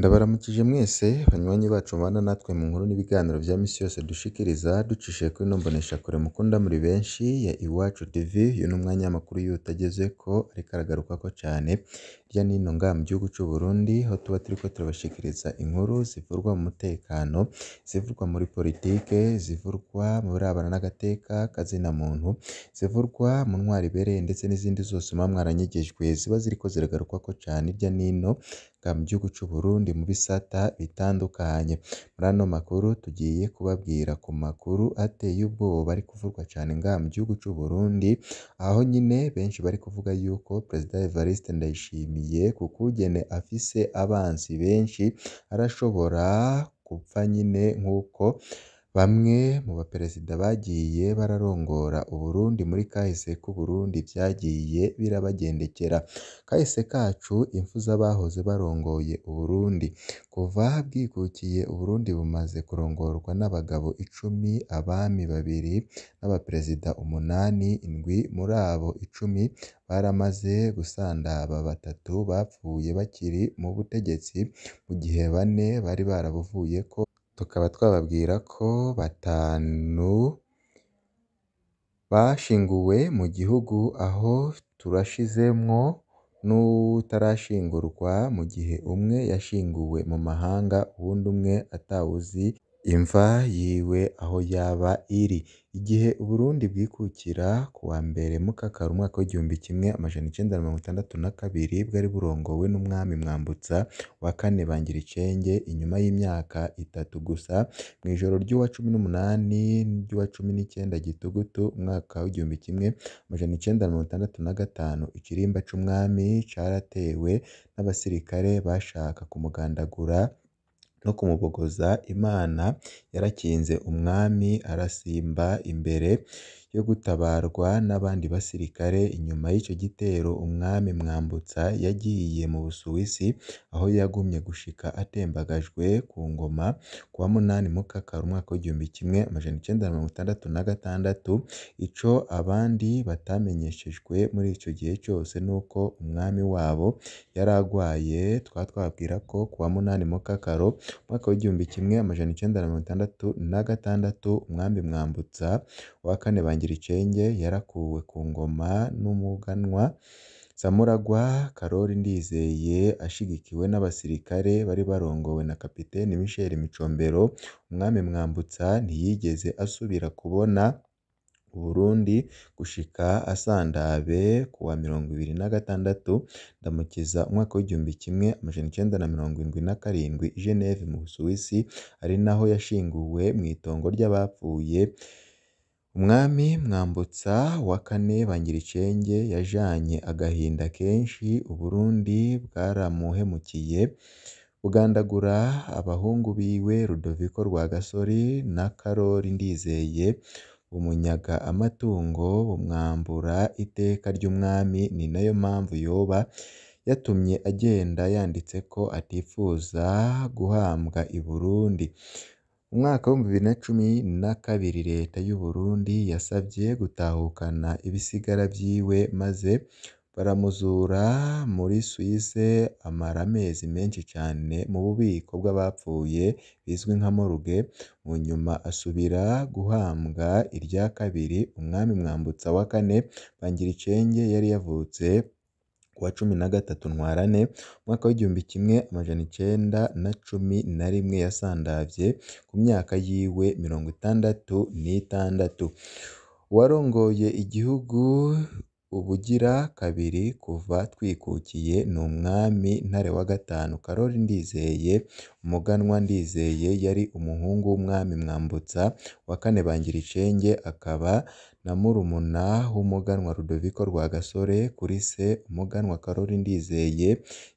Ndabaramukije mwese banywanyi bacu mubana natwe mu nkuru n'ibiganiro bya minsi yose dushikiriza ducishije kuri ino mboneshakure mukunda muri benshi ya Iwacu TV, uyu ni umwanya w'amakuru y'utageze ko ariko ko cyane hirya no hino mu gihugu cy'u Burundi aho tuba turi ko turabashikiriza inkuru zivurwa mu mutekano, izivurwa muri politike, izivurwa mu birebana n'agateka k'izina muntu, zivurwa mu ntwari ibereye ndetse n'izindi zose muba mwaranyigishijwe ziba ziri ko ziragarukwako cyane hirya no hino mu gihugu cy'u Burundi mu bisata bitandukanye, muri ano makuru tugiye kubabwira ku makuru ateye ubwoba ari kuvugwa cyane ngaha mu gihugu cy'u Burundi, aho nyine benshi bari kuvuga yuko Perezida Evariste Ndayishimiye yishimiye kukugene afise abanzi benshi arashobora gupfa nyine nk'uko Bamwe mu baperezida bagiye bararongora u Burundi muri kahise k'u Burundi byagiye birabagendekera. Kahise kacu imfu z'abahoze barongoye u Burundi. Kuva bwikukiye u Burundi bumaze kurongorwa n'abagabo icumi, abami babiri n'abaperezida umunani, indwi muri abo icumi baramaze gusanda aba batatu bapfuye bakiri mu butegetsi mu gihe bane bari ko tukaba twababwira ko batanu bashinguwe mu gihugu aho turashizemwo n'utarashingurwa mu gihe umwe yashinguwe mu mahanga ubundi umwe atawuzi imva yiwe aho yaba iri igihe u Burundi bwikukira ku wa mbere Mukakara umwaka w'igihumbi kimwe amajana icyenda na mirongo itandatu na kabiri bwari burongowe n'umwami Mwambutsa wa kane Bangiricenge inyuma y'imyaka itatu gusa mw'ijoro ry'uwa cumi n'umunani n'uwa cumi n'icenda Gitugutu umwaka w'igihumbi kimwe amajana icyenda na mirongo itandatu na gatanu ikirimba c'umwami caratewe n'abasirikare bashaka kumugandagura no kumubogoza Imana yarakinze umwami arasimba imbere yo gutabarwa n'abandi basirikare Inyuma y'icyo gitero Umwami Mwambutsa yagiye mu Busuwisi aho yagumye gushika atembagajwe ku ngoma kuwa munani Mukakara umwaka w'igihumbi kimwe amajana icyenda mirongo itandatu na gatandatu, ico abandi batamenyeshejwe muri icyo gihe cose nuko umwami wabo yari agwaye tukaba twababwira ko kuwa munani Mukakaro umwaka w'igihumbi kimwe amajana icyenda na mirongo itandatu na gatandatu Umwami Mwambutsa wa kane Nyangiricenge yarakuwe ku ngoma n'umuganwa Samuragwa Karoli Ndizeye ashigikiwe n'abasirikare bari barongowe na Kapiteni Michel Micombero, Umwami Mwambutsa ntiyigeze asubira kubona Burundi gushika asandabe ku wa mirongo ibiri na gatandatu Ndamukiza umwaka w'igihumbi kimwe amajana icyenda na mirongo irindwi na karindwi i Geneve mu Busuwisi, ari naho yashinguwe mu itongo ry'abapfuye Mwami Mwambutsa wa kane Bangirikenge yajanye agahinda kenshi u Burundi bwaramuhemukiye bugandagura abahungu biwe Rudoviko Rwagasore na Karori Ndizeye umunyaga amatungo bumwambura iteka ry'umwami ni nayo mpamvu yoba yatumye agenda yanditse ko atifuza guhambwa i Burundi Umwaka w'ibihumbi bibiri na cumi na kabiri Leta y'u Burundi yasabye gutahukana ibisigara byiwe maze baramuzura muri Suisse amara amezi menshi cyane mu bubiko bw'abapfuye bizwi nka moruge mu nyuma asubira guhambwa irya kabiri Umwami Mwambutsa wa kane Bangiricenge yari yavutse. wa cumi na gatatu ntwarane umwaka w'igihumbi kimwe amajana icyenda na cumi na rimwe yasandabye ku myaka yiwe mirongo itandatu n'itandatu. warongoye igihugu ubugira kabiri kuva twikukiye ni Umwami Ntare wa gatanu Karoli Ndizeye Umuganwa Ndizeye yari umuhungu w'Umwami Mwambutsa wa kane Bangiricenge akaba na murumuna w'umuganwa Rudoviko Rwagasore kuri se umuganwa Karoli Ndizeye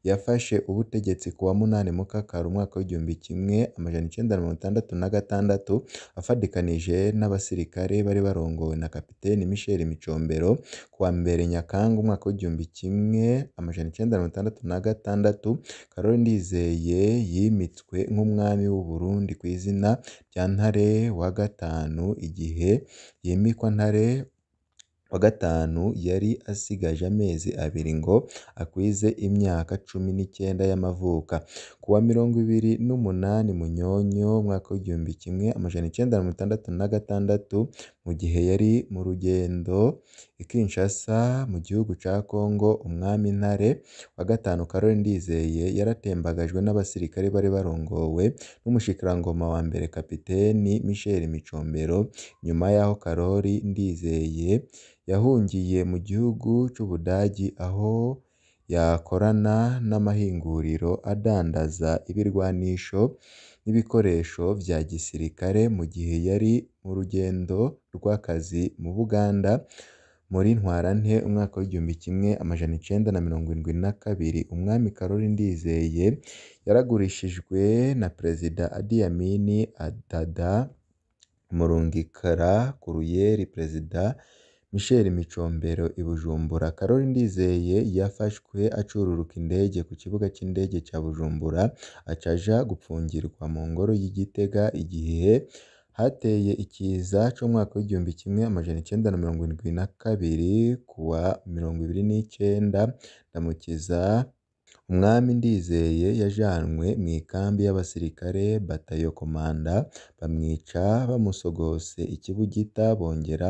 yafashe ubutegetsi ku munani Mukakaru umwaka w'igihumbi kimwe amajana icyenda mirongo itandatu na gatandatu afatikanije n'abasirikare bari barongowe na Kapiteni Michel Micombero ku mbere Nyakanga umwaka w'igihumbi kimwe amajana icyenda mirongo itandatu na gatandatu Karoli Ndizeye yimitswe nk'umwami w'u Burundi ku izina rya Ntare wa gatanu igihe yimikwa Ntare mais wa gatanu yari asigaje amezi abiri ngo akwize imyaka cumi n'icyenda y'amavuka Ku wa mirongo ibiri n'umunani Munyonyo umwaka w'igihumbi kimwe amajana icyenda mirongo itandatu na gatandatu, mu gihe yari mu rugendo i Kinshasa mu gihugu cya Congo, Umwami Ntare wa gatanu Karoli Ndizeye yaratembagajwe n'abasirikare bari barongowe n'umushikiranganji wa mbere Kapiteni Michel Micombero, nyuma y'aho Karoli Ndizeye yahungiye mu gihugu cy'Ubudagi aho yakorana n'amahinguriro adandaza ibirwanisho n'ibikoresho bya gisirikare mu gihe yari mu rugendo rw'akazi mu Buganda muri Ntwarante umwaka w'igihumbi kimwe amajana icyenda na mirongo irindwi na kabiri Umwami Caroline Ndizeye yaragurishijwe na Perezida Idi Amin Dada Murungikara Kuruyeri Perezida Michel Micombero i Bujumbura. Karoli Ndizeye yafashwe acururuka indege ku kibuga cy'indege cya Bujumbura acaja gupfungirwa mu ngoro y’igitega igihe hateye ikiza cyumwaka w'igihumbi kimwe amajana icyenda na mirongo indwi na kabiri kuwa mirongo ibiri n'icyenda Ndamukiza Umwami Ndizeye yajanwe mu ikambi y'abasirikare Batayo Komanda bamwica bamusogose ikibugita bongera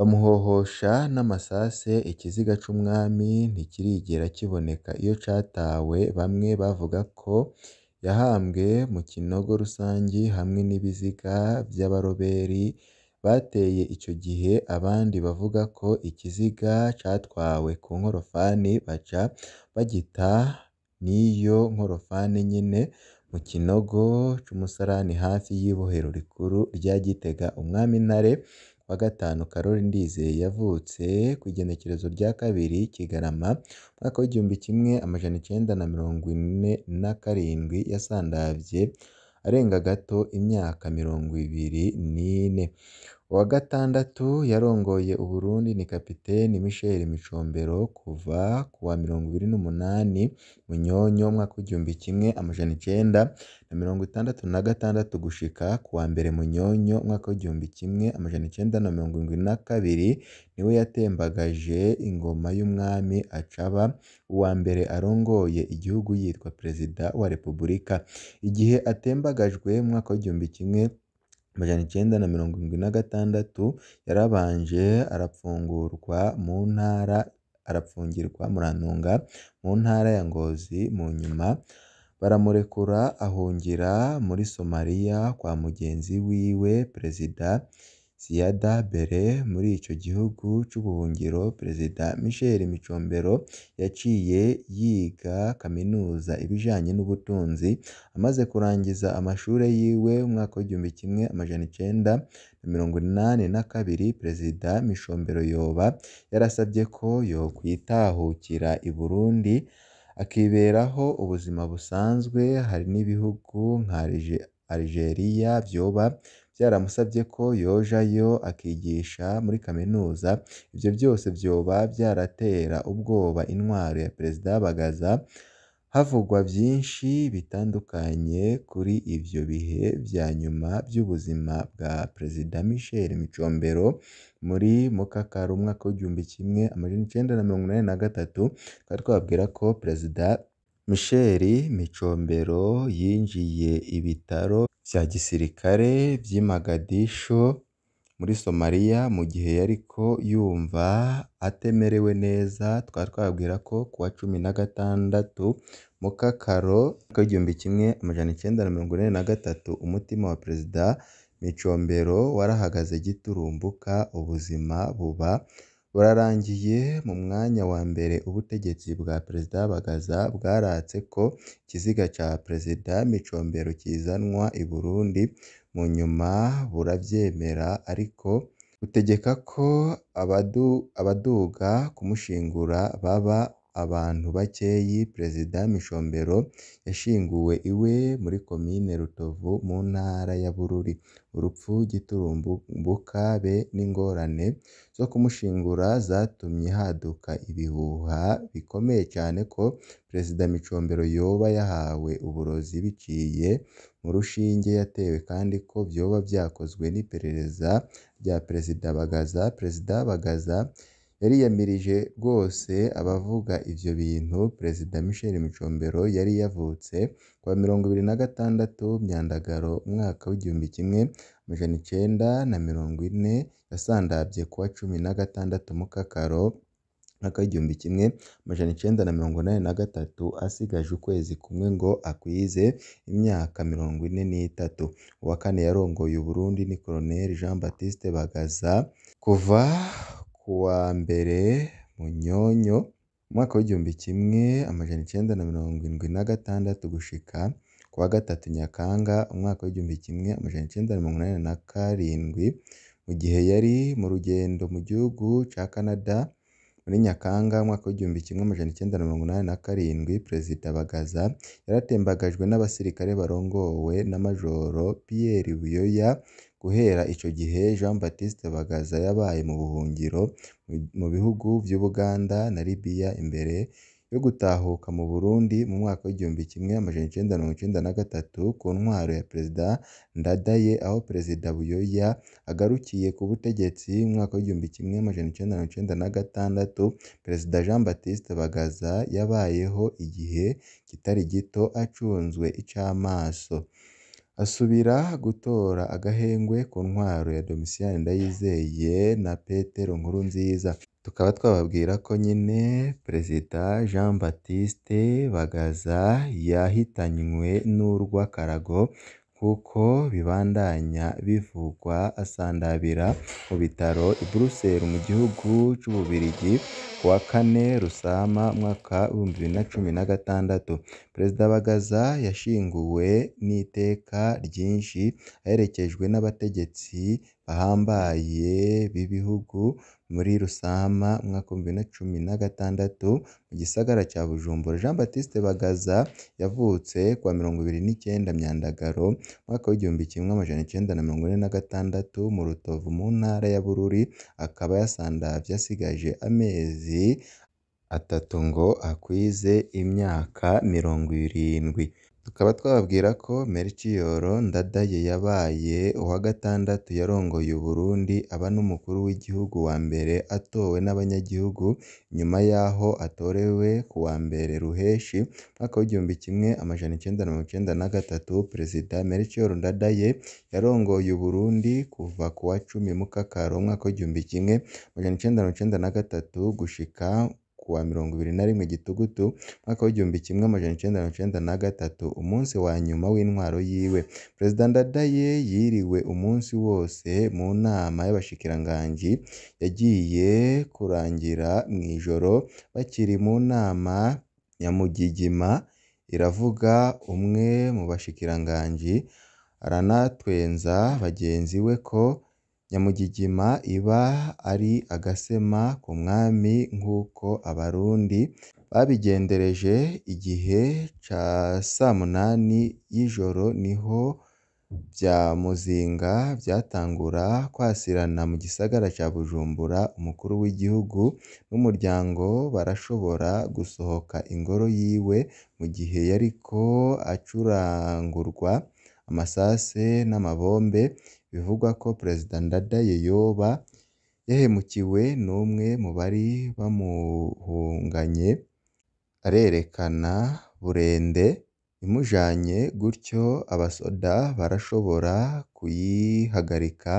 bamuhohosha n'amasase ikiziga cy'umwami ntikirigera kiboneka iyo cyatawe bamwe bavuga ko yahambwe mu kinogo rusange hamwe n'ibiziga by'abaroberi bateye icyo gihe abandi bavuga ko ikiziga cyatwawe ku nkorofani baca bagita n'iyo nkorofani nyine mu kinogo cy'umusarani hafi y'ibohero rikuru rya Gitega umwami Ntare wa gatanu Karoli Ndizeye yavutse ku igenekerezo rya kabiri Kigarama umwaka w'igihumbi kimwe amajana icyenda na mirongo ine na karindwi yasandabye arenga gato imyaka mirongo ibiri n'ine Uwa gatandatu yarongoye u Burundi ni kapiteni Michel Micombero kuva kuwa mirongo ibiri n'umunani Munyonyo umwaka w'igihumbi kimwe amajana icyenda na mirongo itandatu na gatandatu gushika kuwa mbere Munyonyo umwaka w'igihumbi kimwe amajana icyenda na mirongo indwi na kabiri niwe yatembagaje ingoma y'umwami acaba uwa mbere arongoye igihugu yitwa Perezida wa Repubulika. Igihe atembagajwe mu w'igihumbi kimwe amajana icyenda na mirongo irindwi na gatandatu yarabanje arafungurwa mu ntara arafungirwa murantunga mu ntara ya ngozi mu nyuma baramurekura ahungira muri somaliya kwa mugenzi wiwe perezida Siada Bere muri icyo gihugu cy'ubuhungiro Perezida Michel Micombero yaciye yiga kaminuza ibijyanye n'ubutunzi, amaze kurangiza amashuri yiwe mu w'igihumbi kimwe amajana icyenda na mirongo inani na kabiri, Perezida Micombero yoba yarasabye ko yokwitahukira i Burundi akiberaho ubuzima busanzwe, hari n'ibihugu nka Algeria byoba byaramusabye ko yojayo akigisha muri kaminuza, ibyo byose byoba byaratera ubwoba intwaro ya Perezida Bagaza, havugwa byinshi bitandukanye kuri ibyo bihe bya nyuma by'ubuzima bwa Perezida Michel Micombero muri Mukakarumwa w'igihumbi kimwe amajana icyenda na mirongo inani na gatatu, tukaba twababwira ko Perezida Michel Micombero yinjiye ibitaro bya gisirikare by'i Mogadishu muri Somalia mu gihe yariko yumva atemerewe neza, twari twababwira ko kuwa cumi na gatandatu mu Kakaro k'igihumbi kimwe amajana icyenda na mirongo ine na gatatu, umutima wa Perezida Micombero warahagaze giturumbuka ubuzima buba burarangiye mu mwanya wa mbere ubutegetsi bwa Perezida Bagaza bwaratse ko ikiziga cya Perezida Micombero kizanwa i Burundi mu nyuma burabyemera ariko butegeka ko abaduga kumushingura baba abantu bakeyi Perezida Micombero yashinguwe iwe muri komine Rutovu mu ntara ya Bururi urupfu giturumbuka be n'ingorane zo kumushingura zatumye haduka ibihuha bikomeye cyane ko Perezida Micombero yoba yahawe uburozi biciye mu rushinge yatewe kandi ko byoba byakozwe n'iperereza rya Perezida Bagaza Perezida Bagaza yariyamirije rwose abavuga ibyo bintu Perezida Michel Micombero yari yavutse kwa mirongo ibiri na gatandatu Myandagaro umwaka w'igihumbi kimwe amajana icenda na mirongo ine yasandavye kuwa cumi na gatandatu Mukakaro umwaka w'igihumbi kimwe amajana icyenda na mirongo inani na gatatu asigaje ukwezi kumwe ngo akwize imyaka mirongo ine n'itatu uwa kane yarongoye u Burundi ni Colonel Jean Baptiste Bagaza kuva kuwa mbere Munyonyo mu mwaka w'igihumbi kimwe amajana icyenda na mirongo irindwi na gatandatu gushika ku wa gatatu Nyakanga umwaka w'igihumbi kimwe amajana icyenda mirongo inani na karindwi, mu gihe yari mu rugendo mu gihugu ca Canada muri Nyakanga umwaka w'igihumbi kimwe amajana icyenda mirongo inani na karindwi, Perezida Bagaza yaratembagajwe n'abasirikare barongowe na Majoro Pierre Buyoya Guhera icyo gihe Jean Baptiste Bagaza yabaye mu buhungiro mu bihugu by'u Buganda na Libya imbere yo gutahuka mu Burundi mu mwaka w'igihumbi kimwe amajana mirongo na gatatu ku ntwaro ya Perezida Ndadaye aho Perezida Buyoya agarukiye ku butegetsi mu mwaka w'igihumbi kimwe amajana mirongo na gatandatu Perezida Jean Baptiste Bagaza yabayeho igihe kitari gito acunzwe ic'amaso asubira gutora agahengwe ku ntwaro ya Domitien Ndayizeye na Petero Nkurunziza tukaba twababwira ko nyine perezida Jean Baptiste Bagaza yahitanywe n'urw'akarago kuko bibandanya bivugwa asandabira mu bitaro i Buruseli mu gihugu cy'Ububiligi kuwa kane Rusama mwaka w'ibihumbi bibiri na cumi na gatandatu. Perezida Bagaza yashinguwe n'iteka ryinshi aherekejwe n'abategetsi bahambaye b'ibihugu muri Rusama mu mwaka bibiri na cumi na gatandatu mu gisagara cya Bujumbura. Jean Baptiste Bagaza yavutse kwa mirongo ibiri n'icyenda Myandagaro mwaka w'igihumbi kimwe amajana icyenda na mirongo ine na gatandatu mu Rutovu mu ntara ya Bururi, akaba yasandavye asigaje amezi atatu ngo akwize imyaka mirongo irindwi. tukaba twababwira ko Melchior Ndadaye yabaye uwa gatandatu yarongoye u Burundi aba n'umukuru w'igihugu wa mbere atowe n'abanyagihugu nyuma y'aho atorewe ku wa mbere Ruheshi umwaka w'igihumbi kimwe amajana icyenda na mirongo icenda na gatatu Perezida Melchior Ndadaye yarongoye u Burundi kuva ku wa cumi Mukakaro umwaka w'igihumbi kimwe amajana icenda na mirongo icenda na gatatu gushika ku wa mirongo ibiri na rimwe Gitugutu umwaka w'igihumbi kimwe amajana icyenda mirongo icyenda na gatatu umunsi wa nyuma w'intwaro yiwe. Perezida Ndadaye yiriwe umunsi wose mu nama y'abashikiranganji yagiye kurangira mu ijoro bakiri mu nama Nyamugigima iravuga umwe mu bashikiranganji aranatwenza bagenzi we ko Nyamugigima iba ari agasema ku mwami nk'uko Abarundi babigendereje igihe ca saa munani y'ijoro niho bya muzinga byatangura kwasirana mu gisagara cya Bujumbura umukuru w'igihugu n'umuryango barashobora gusohoka ingoro yiwe mu gihe yariko acurangurwa amasase n'amabombe bivugwa ko Perezida Yoba yahemukiwe n'umwe mu bari bamuhunganye arerekana burende imujanye gutyo abasoda barashobora kuyihagarika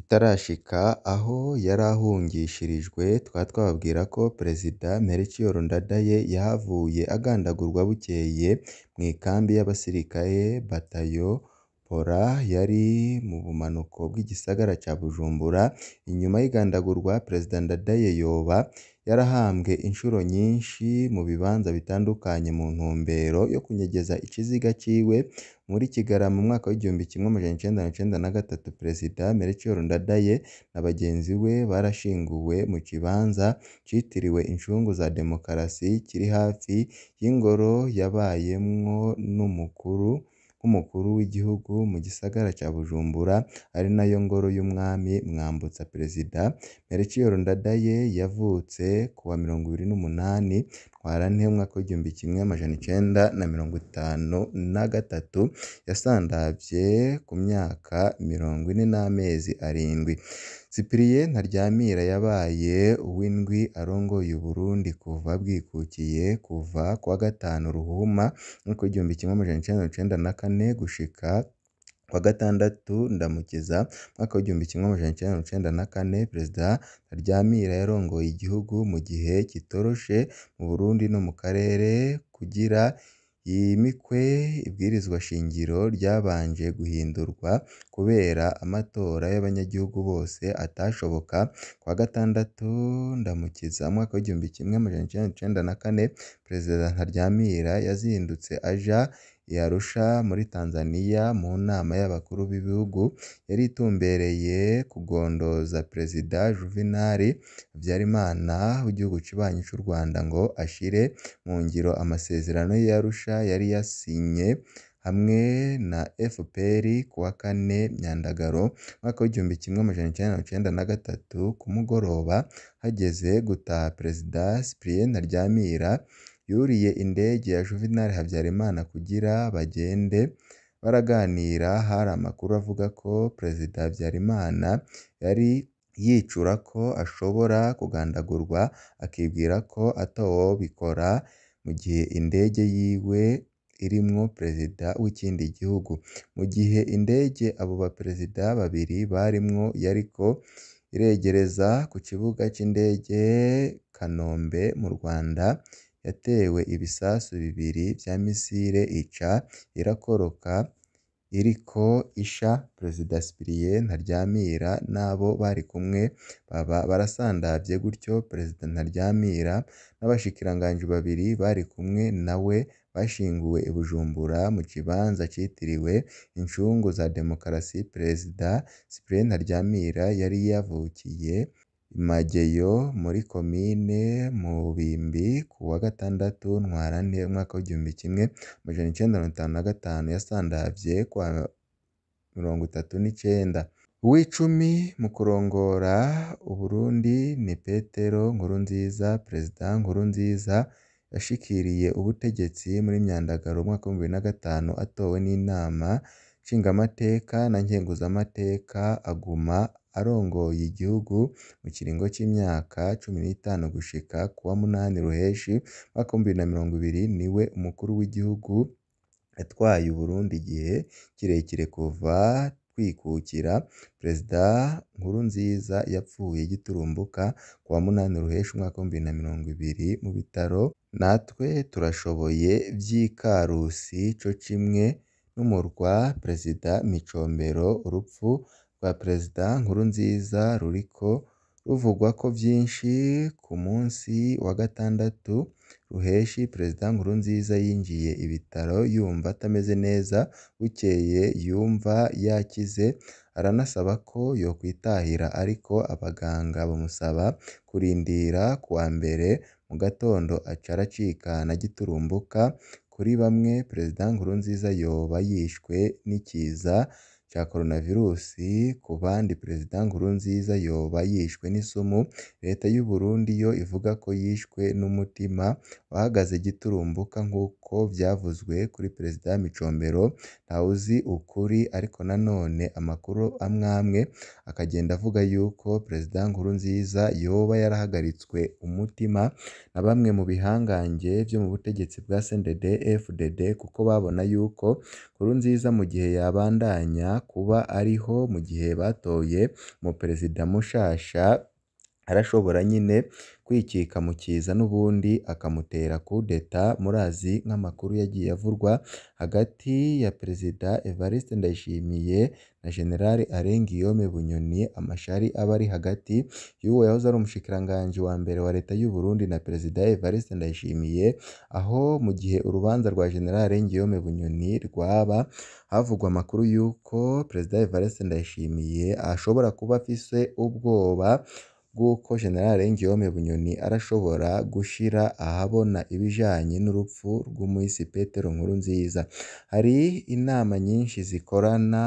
itarashika aho yari ahungishirijwe twari twababwira ko Perezida Melchior Ndadaye yahavuye agandagurwa bukeye mu ikambi y'abasirikare batayo Pora yari mu bumanuko bw'igisagara cya Bujumbura inyuma y'igandagurwa Perezida Yoba yarahambwe inshuro nyinshi mu bibanza bitandukanye mu ntumbero yo kunyegeza ikiziga cyiwe muri Kigarama mu mwaka w'igihumbi kimwe amajana icyenda na cenda na gatatu Perezida Melchior Ndadaye na bagenzi we barashinguwe mu kibanza cyitiriwe incungu za demokarasi kiri hafi y'ingoro yabayemwo n'umukuru nk'umukuru w'igihugu mu gisagara cya Bujumbura ari nayo ngoro y'umwami Mwambutsa Perezida Melchior Ndadaye yavutse ku wa mirongo ibiri n'umunani Ntwarante ko w'igihumbi kimwe amajana icyenda na mirongo itanu na gatatu yasandabye ku myaka mirongo ine n'amezi arindwi. Cyprien Ntaryamira yabaye uw'indwi arongoye Burundi kuva bwikukiye kuva kuwa gatanu Ruhuma mwaka w'igihumbi kimwe amajana icenda na na kane gushika kuwa gatandatu Ndamukiza mu mwaka w'igihumbi kimwe amajana cyenda mirongo icyenda na kane, Perezida Taryamira yarongoye igihugu mu gihe kitoroshe mu Burundi no mu karere kugira himikwe ibwirizwa shingiro ryabanje guhindurwa kubera amatora y'abanyagihugu bose atashoboka kwa gatandatu Ndamukiza mu mwaka w'igihumbi kimwe amajana cyenda mirongo icyenda na kane, Perezida Ntaryamira yazindutse aja i Arusha muri Tanzania mu nama y'abakuru b'ibihugu yari itumbereye kugondoza Perezida Juvenal Habyarimana w'igihugu kibanyi cy'u Rwanda ngo ashyire mu ngiro amasezerano y'i Arusha yari yasinye hamwe na FPR kuwa kane Nyandagaro umwaka w'igihumbi kimwe amajana cyenda mirongo icyenda na gatatu ku mugoroba hageze gutaha Perezida Cyprien Ntaryamira yuriye indege ya Juvenal Habyarimana kugira bagende baraganira hari amakuru avuga ko Perezida Habyarimana yari yicura ko ashobora kugandagurwa akibwira ko bikora mu gihe indege yiwe irimwo Perezida w'ikindi gihugu mu gihe indege abo baperezida babiri barimwo yariko iregereza ku kibuga cy’indege Kanombe mu Rwanda yatewe ibisasu bibiri bya misile ica irakoroka iriko isha Perezida Cyprien Ntaryamira n'abo bari kumwe baba barasandabye gutyo Perezida Ntaryamira n'abashikiranganji babiri bari kumwe nawe bashinguwe i Bujumbura mu kibanza citiriwe incungu za demokarasi Perezida Cyprien Ntaryamira yari yavukiye Mageyo muri komine mu bihumbi ku wa gatandatu Ntwarante umwaka w'igihumbi kimwe amajana icyenda mirongo itanu na gatanu yasandabye kwa mirongo itatu nicyenda Uw'icumi mu kurongora Uburundi ni Petero Nkuru nziza Perezida Nkuru nziza yashikiriye ubutegetsi muri Myiyerekano umwaka w'ibihumbi bibiri na gatanu atowe n'inama nshingamateka na nkenguzamateka aguma. arongoye igihugu mu kiringo cy'imyaka cumi n'itanu gushika kuwa munani Ruheshi umwaka w'ibihumbi bibiri na mirongo ibiri niwe umukuru w'igihugu yatwaye u Burundi igihe kirekire kuva twikukira Perezida Nkurunziza yapfuye giturumbuka kuwa munani Ruheshi umwaka w'ibihumbi bibiri na mirongo ibiri mu bitaro natwe turashoboye by’ikarusi cyo kimwe n'umurwa Perezida Micombero urupfu rwa Perezida Nkurunziza ruriko ruvugwa ko byinshi ku munsi wa gatandatu ruheshi Perezida Nkurunziza yinjiye ibitaro yumva atameze neza bukeye yumva yakize aranasaba ko yokwitahira ariko abaganga bamusaba kurindira kuwa mbere mu gatondo aca aracika na giturumbuka kuri bamwe Perezida Nkurunziza yoba yishwe n'ikiza cya Corona virusi ku bandi Perezida Nkurunziza yoba yishwe n'isumu Leta y'u Burundi yo ivuga ko yishwe n'umutima wahagaze giturumbuka nk'uko nk'uko byavuzwe kuri Perezida Micombero ntawe ukuri ariko nanone amakuru amwe amwe akagenda avuga yuko Perezida Nkurunziza yoba yarahagaritswe umutima na bamwe mu bihangange byo mu butegetsi bwa CNDD FDD kuko babona yuko Nkurunziza mu gihe yabandanya kuba ariho mu gihe batoye mu perezida mushasha arashobora nyine kwikika mu kiza n'ubundi akamutera coup d'etat murazi nk'amakuru yagiye avurwa hagati ya Perezida Evariste Ndayishimiye na General Alain Guillaume Bunyoni amashari aba ari hagati y'uwo yahoze ari umushikiranganji wa mbere wa leta y'u Burundi na Perezida Evariste Ndayishimiye aho mu gihe urubanza rwa General Alain Bunyoni rwaba havugwa amakuru y'uko Perezida Evariste Ndayishimiye ashobora kuba afise ubwoba bw'uko General Guillaume Bunyoni arashobora gushira ahabona ibijyanye n'urupfu rw'Umuhisi Petero Nkurunziza hari inama nyinshi zikorana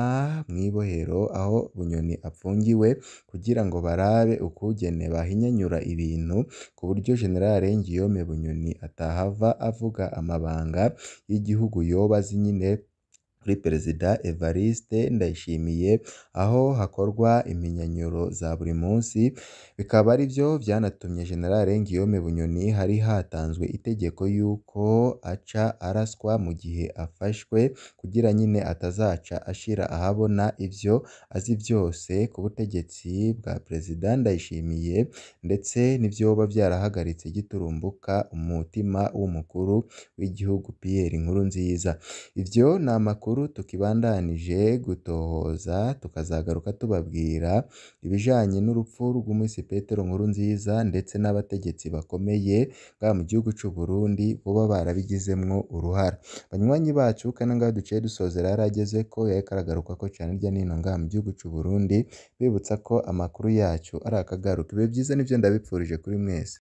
mu ibohero aho Bunyoni apfungiwe kugira ngo barabe ukugene bahinyanyura ibintu ku buryo General Guillaume Bunyoni atahava avuga amabanga y'igihugu yoba azi nyine kuri Perezida Evariste Ndayishimiye, aho hakorwa impinyanyuro za buri munsi, bikaba ari byo byanatumye General Guillaume Bunyoni hari hatanzwe itegeko y'uko aca araswa mu gihe afashwe kugira nyine atazaca ashira ahabona ibyo azi byose ku butegetsi bwa Perezida Ndayishimiye ndetse n'ibyoba byarahagaritse giturumbuka umutima w'umukuru w'igihugu Pierre Nkurunziza. Ibyo ni amakuru makuru tukibandanije gutohoza tukazagaruka tubabwira ibijyanye n'urupfu rw'Umwisi Petero Nkuru nziza ndetse n'abategetsi bakomeye bwa mu gihugu cy'u Burundi kuba barabigizemo uruhare banywanyi bacu kandi ngaho duciye dusozera yarageze ko yari karagaruka ko cyane hirya no ngaha mu gihugu cy'u Burundi bibutsa ko amakuru yacu ari akagaruka ibihe byiza nibyo ndabipfurije kuri mwese